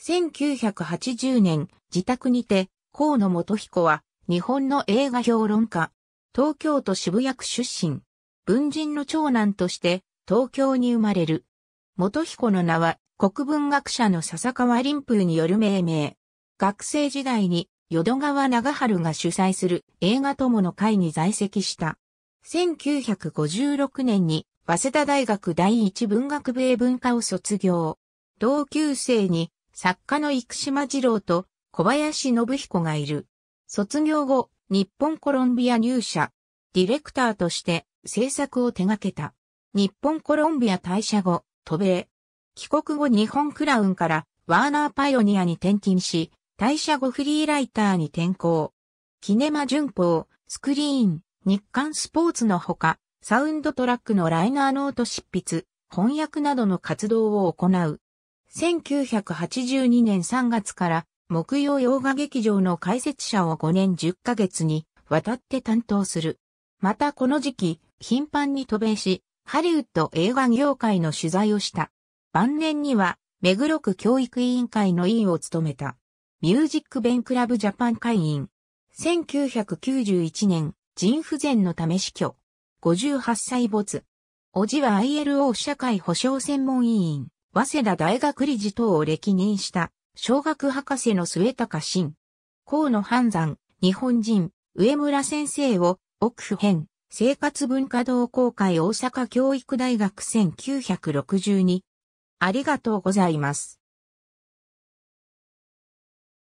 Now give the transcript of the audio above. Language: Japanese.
1980年、自宅にて、河野元彦は、日本の映画評論家、東京都渋谷区出身、文人の長男として、東京に生まれる。元彦の名は、国文学者の笹川林風による命名。学生時代に、淀川長春が主催する映画友の会に在籍した。1956年に、早稲田大学第一文学部へ文化を卒業。同級生に作家の生島二郎と小林信彦がいる。卒業後、日本コロンビア入社、ディレクターとして制作を手掛けた。日本コロンビア退社後、渡米。帰国後日本クラウンからワーナーパイオニアに転勤し、退社後フリーライターに転向。キネマ旬報、スクリーン、日刊スポーツのほか、サウンドトラックのライナーノート執筆、翻訳などの活動を行う。1982年3月から木曜洋画劇場の解説者を5年10ヶ月にわたって担当する。またこの時期、頻繁に渡米し、ハリウッド映画業界の取材をした。晩年には、目黒区教育委員会の委員を務めた。ミュージックベンクラブジャパン会員。1991年、人不全のため死去。58歳没。おじは ILO 社会保障専門委員。早稲田大学理事等を歴任した、小学博士の末高伸。河野半山、日本人、上村先生を、奥府編、生活文化同好会大阪教育大学1962。ありがとうございます。